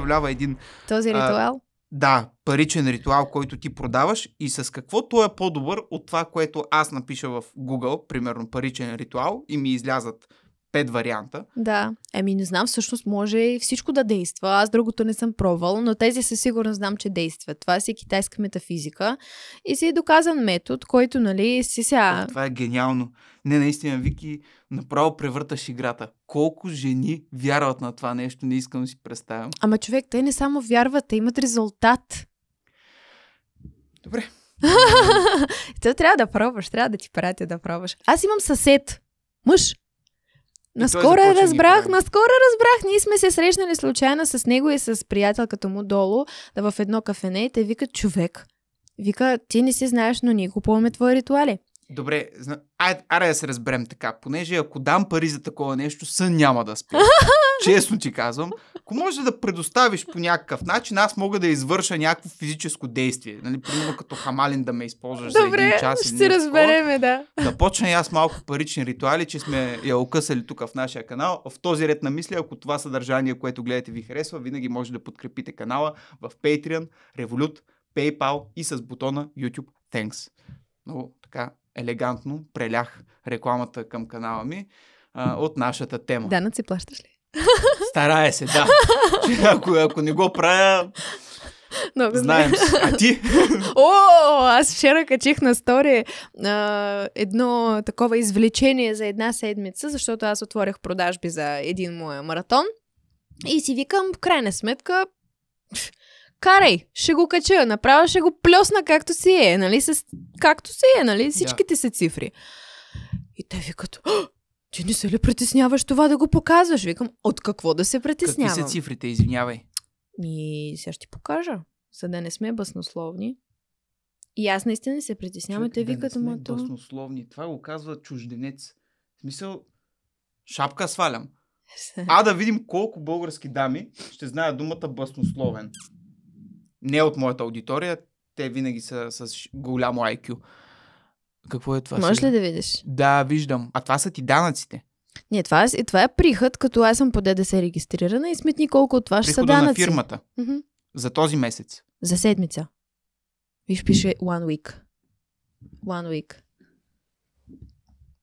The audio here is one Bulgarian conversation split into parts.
представлява един... Този ритуал? А, да, паричен ритуал, който ти продаваш и с какво той е по-добър от това, което аз напиша в Google, примерно паричен ритуал и ми излязат пет варианта. Да. Еми, не знам, всъщност може и всичко да действа. Аз другото не съм пробвал, но тези със сигурност знам, че действат. Това си е китайска метафизика и си е доказан метод, който, нали, си сега... Това е гениално. Не, наистина, Вики, направо превърташ играта. Колко жени вярват на това нещо, не искам да си представям. Ама човек, те не само вярват, те имат резултат. Добре. Те трябва да пробваш, трябва да ти пратя да пробваш. Аз имам съсед, мъж, Наскоро е разбрах, наскоро разбрах. Ние сме се срещнали случайно с него и с приятелката му долу да в едно кафене и те викат човек. Вика, ти не си знаеш, но ние купуваме твои ритуали. Добре, зна... Ай, аре да се разберем така, понеже ако дам пари за такова нещо, сън няма да спи. Честно ти казвам. Ако може да предоставиш по някакъв начин, аз мога да извърша някакво физическо действие. Нали, примерно като хамалин да ме използваш Добре, за един час. Добре, ще се разбереме, да. Да почна и аз малко парични ритуали, че сме я окъсали тук в нашия канал. В този ред на мисли, ако това съдържание, което гледате ви харесва, винаги може да подкрепите канала в Patreon, Revolut, PayPal и с бутона YouTube Thanks. Много така елегантно прелях рекламата към канала ми а, от нашата тема. Данъци плащаш ли? Старая се, да. ако, ако не го правя, много Знаем. А ти? О, аз вчера качих на стори а, едно такова извлечение за една седмица, защото аз отворих продажби за един мой маратон. И си викам, в крайна сметка, карай, ще го кача, направо ще го плюсна както си е, нали, с, както си е, нали, всичките yeah. са цифри. И те викат, ти не се ли притесняваш това да го показваш? Викам, от какво да се притеснявам? Какви са цифрите, извинявай? И сега ще ти покажа, за да не сме баснословни. И аз наистина се притеснявам, те викат, да ама то... Баснословни, това го казва чужденец. В смисъл, шапка свалям. Е, а да видим колко български дами ще знаят думата баснословен не от моята аудитория, те винаги са с голямо IQ. Какво е това? Можеш ли да видиш? Да, виждам. А това са ти данъците. Не, това е, това е приход, като аз съм по ДДС регистрирана и сметни колко от това Прихода ще са данъци. на фирмата. Mm-hmm. За този месец. За седмица. Виж, пише one week. One week.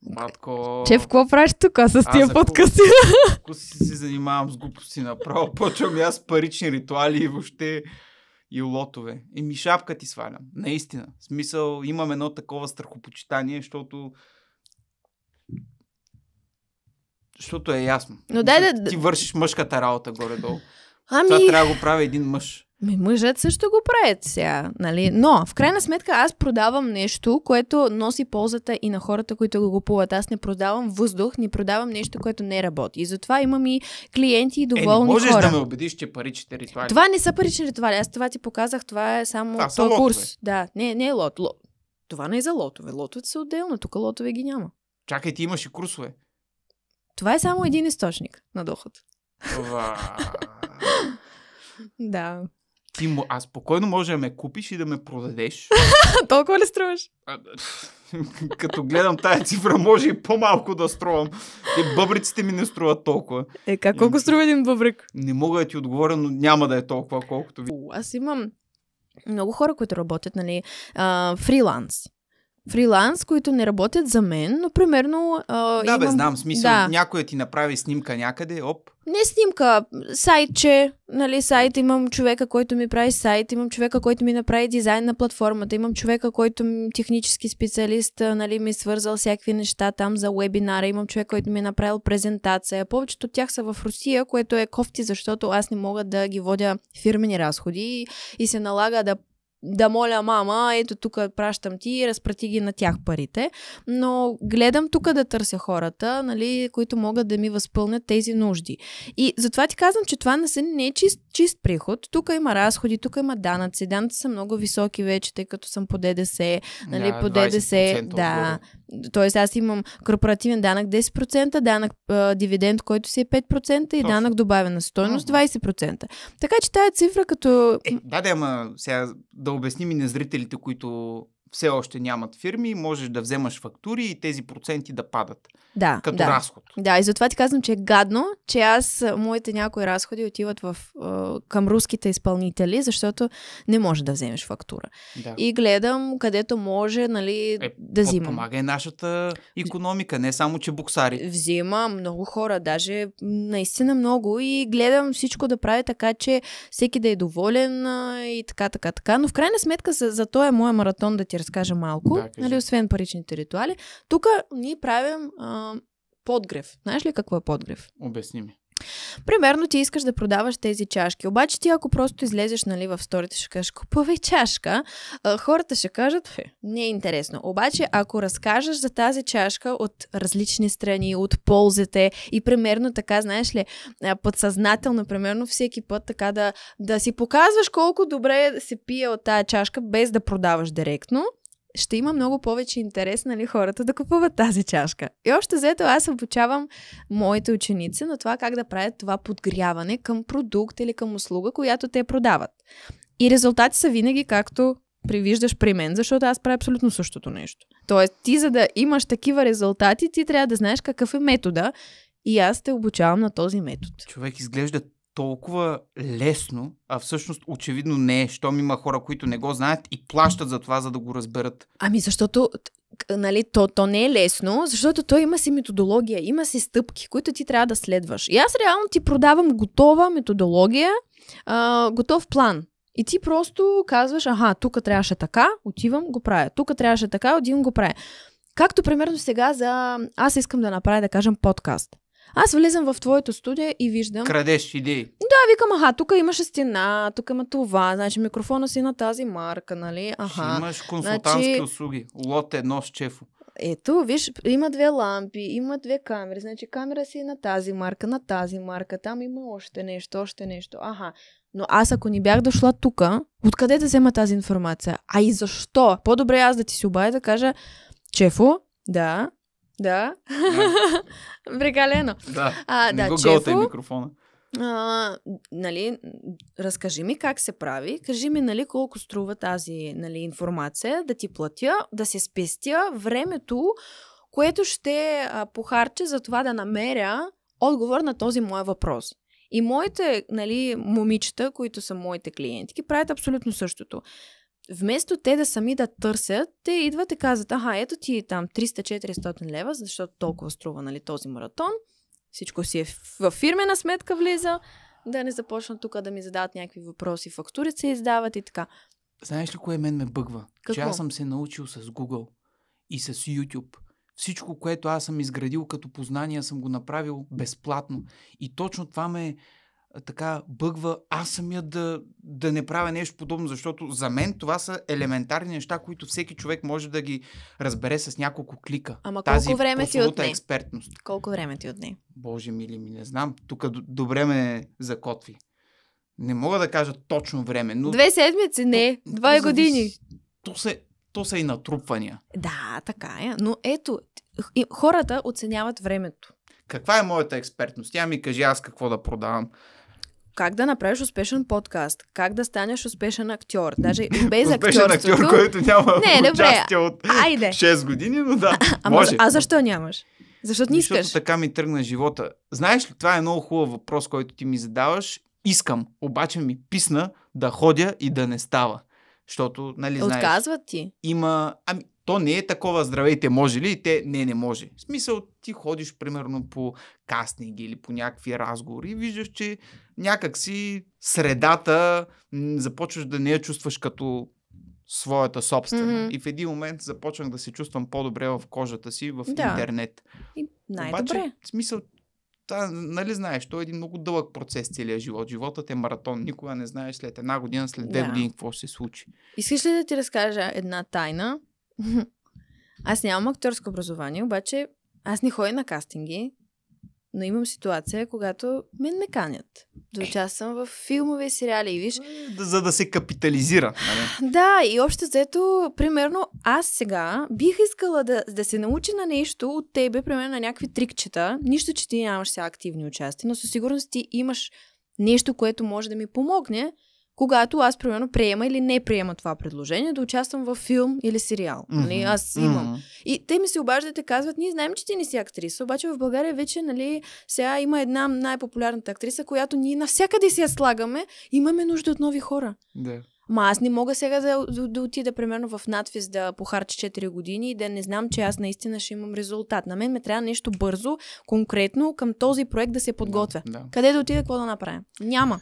Матко... Че, в какво правиш тук с тия подкасти? Ако си се занимавам с глупости направо, почвам аз парични ритуали и въобще и лотове. ми шапка ти свалям. Наистина. В смисъл, имам едно такова страхопочитание, защото защото е ясно. Но дай да... Ти вършиш мъжката работа горе-долу. Ами... Това трябва да го прави един мъж. Ми, мъжът също го правят сега, нали? Но, в крайна сметка, аз продавам нещо, което носи ползата и на хората, които го купуват. Аз не продавам въздух, не продавам нещо, което не работи. И затова имам и клиенти и е, доволни е, можеш хора. можеш да ме убедиш, че паричните ритуали... Това не са парични ритуали. Аз това ти показах. Това е само това курс. Лотове. Да, не, не е лот. лот. Това не е за лотове. Лотовете са отделно. Тук лотове ги няма. Чакай, ти имаш и курсове. Това е само един източник на доход. Това... да. Ти, а спокойно може да ме купиш и да ме продадеш. Толкова ли струваш? Като гледам тая цифра, може и по-малко да струвам. Те бъбриците ми не струват толкова. Е, как колко струва един бъбрик? Не мога да ти отговоря, но няма да е толкова, колкото ви. Аз имам много хора, които работят, нали, а, фриланс фриланс, които не работят за мен, но примерно... А, да, имам... бе, знам, смисъл, да. някой ти направи снимка някъде, оп. Не снимка, сайтче, нали, сайт, имам човека, който ми прави сайт, имам човека, който ми направи дизайн на платформата, имам човека, който ми, технически специалист, нали, ми е свързал всякакви неща там за вебинара, имам човек, който ми е направил презентация. Повечето от тях са в Русия, което е кофти, защото аз не мога да ги водя фирмени разходи и се налага да да моля мама, ето тук пращам ти, разпрати ги на тях парите. Но гледам тук да търся хората, нали, които могат да ми възпълнят тези нужди. И затова ти казвам, че това не, са, не е чист чист приход. Тук има разходи, тук има данъци. Данъци са много високи вече, тъй като съм по ДДС. Нали, да, по ДДС, да. Тоест аз имам корпоративен данък 10%, данък а, дивиденд, който си е 5% Точно. и данък добавена стойност 20%. Така че тая цифра като... Е, да, да, ама сега да обясним и на зрителите, които все още нямат фирми, можеш да вземаш фактури и тези проценти да падат. Да. Като да. разход. Да, и затова ти казвам, че е гадно, че аз, моите някои разходи отиват в, към руските изпълнители, защото не може да вземеш фактура. Да. И гледам където може, нали, е, да взимам. Помага и нашата економика, не само, че буксари. Взима много хора, даже наистина много и гледам всичко да прави така, че всеки да е доволен и така, така, така. Но в крайна сметка за, за този моя маратон да ти разкажа малко, да, нали, освен паричните ритуали. Тук ние правим а, подгрев. Знаеш ли какво е подгрев? Обясни ми. Примерно ти искаш да продаваш тези чашки, обаче ти ако просто излезеш нали, в сторите, ще кажеш купувай чашка, хората ще кажат не е интересно. Обаче ако разкажеш за тази чашка от различни страни, от ползите и примерно така, знаеш ли, подсъзнателно, примерно всеки път така да, да си показваш колко добре се пие от тази чашка, без да продаваш директно, ще има много повече интерес, нали, хората да купуват тази чашка. И още заето аз обучавам моите ученици на това как да правят това подгряване към продукт или към услуга, която те продават. И резултати са винаги както привиждаш при мен, защото аз правя абсолютно същото нещо. Тоест, ти за да имаш такива резултати, ти трябва да знаеш какъв е метода и аз те обучавам на този метод. Човек изглежда толкова лесно, а всъщност очевидно не е, щом има хора, които не го знаят и плащат за това, за да го разберат. Ами защото нали, то, то не е лесно, защото той има си методология, има си стъпки, които ти трябва да следваш. И аз реално ти продавам готова методология, а, готов план. И ти просто казваш, аха, тук трябваше така, отивам, го правя. Тук трябваше така, отивам, го правя. Както примерно сега за... Аз искам да направя, да кажем, подкаст. Аз влизам в твоето студио и виждам. Крадеш идеи. Да, викам, аха, тук имаше стена, тук има това, значи микрофона си на тази марка, нали? Аха. Ще имаш значи- консултантски значи... услуги. Лот едно с чефо. Ето, виж, има две лампи, има две камери. Значи камера си е на тази марка, на тази марка. Там има още нещо, още нещо. Аха. Но аз ако ни бях дошла тук, откъде да взема тази информация? А и защо? По-добре аз да ти се обая да кажа, чефо, да, да. Прекалено. Да. А, не да, го Чефо, микрофона. А, нали, разкажи ми как се прави, кажи ми нали, колко струва тази нали, информация, да ти платя, да се спестя времето, което ще а, похарча за това да намеря отговор на този мой въпрос. И моите нали, момичета, които са моите клиентки, правят абсолютно същото вместо те да сами да търсят, те идват и казват, аха, ето ти там 300-400 лева, защото толкова струва нали, този маратон. Всичко си е в фирмена сметка влиза, да не започнат тук да ми задават някакви въпроси, фактури се издават и така. Знаеш ли кое мен ме бъгва? Какво? Че аз съм се научил с Google и с YouTube. Всичко, което аз съм изградил като познания, съм го направил безплатно. И точно това ме така бъгва аз самия да, да не правя нещо подобно, защото за мен това са елементарни неща, които всеки човек може да ги разбере с няколко клика. Ама Тази колко време ти отне? експертност. Колко време ти отне? Боже мили ми, не знам. Тук добре ме закотви. Не мога да кажа точно време, но... Две седмици, не. Два то, години. То се, то са и натрупвания. Да, така е. Но ето, хората оценяват времето. Каква е моята експертност? Тя ми кажи аз какво да продавам как да направиш успешен подкаст, как да станеш успешен актьор, даже без актьорството. Успешен актьор, който няма не, участие от Айде. 6 години, но да, а, може. А защо нямаш? Защото не искаш. Защото така ми тръгна живота. Знаеш ли, това е много хубав въпрос, който ти ми задаваш. Искам, обаче ми писна да ходя и да не става. Защото, нали, знаеш... Отказват ти? Има... Ами, то не е такова здравейте, може ли? И те не, не може. В смисъл, ти ходиш примерно по кастинги или по някакви разговори и виждаш, че някакси средата м- започваш да не я чувстваш като своята собствена. Mm-hmm. И в един момент започнах да се чувствам по-добре в кожата си в да. интернет. И най-добре. Обаче, в смисъл, та, нали знаеш, то е един много дълъг процес целият живот. Животът е маратон. Никога не знаеш след една година, след две да. години какво ще се случи. Искаш ли да ти разкажа една тайна, Аз нямам актьорско образование, обаче аз не ходя на кастинги, но имам ситуация, когато мен ме канят да е. участвам в филмове и сериали. И виж... Е, за да се капитализира. Нали? Да, и общо заето, примерно, аз сега бих искала да, да се науча на нещо от тебе, примерно на някакви трикчета. Нищо, че ти нямаш сега активни участия, но със сигурност ти имаш нещо, което може да ми помогне когато аз, примерно, приема или не приема това предложение да участвам във филм или сериал. Mm-hmm. Нали? Аз имам. Mm-hmm. И те ми се обаждат и казват, ние знаем, че ти не си актриса, обаче в България вече, нали, сега има една най-популярната актриса, която ние навсякъде си я слагаме, имаме нужда от нови хора. Да. Ма аз не мога сега да, да, да отида, примерно, в надфис да похарча 4 години и да не знам, че аз наистина ще имам резултат. На мен ме трябва нещо бързо, конкретно към този проект да се подготвя. Да, да. Къде да отида, какво да направя? Няма.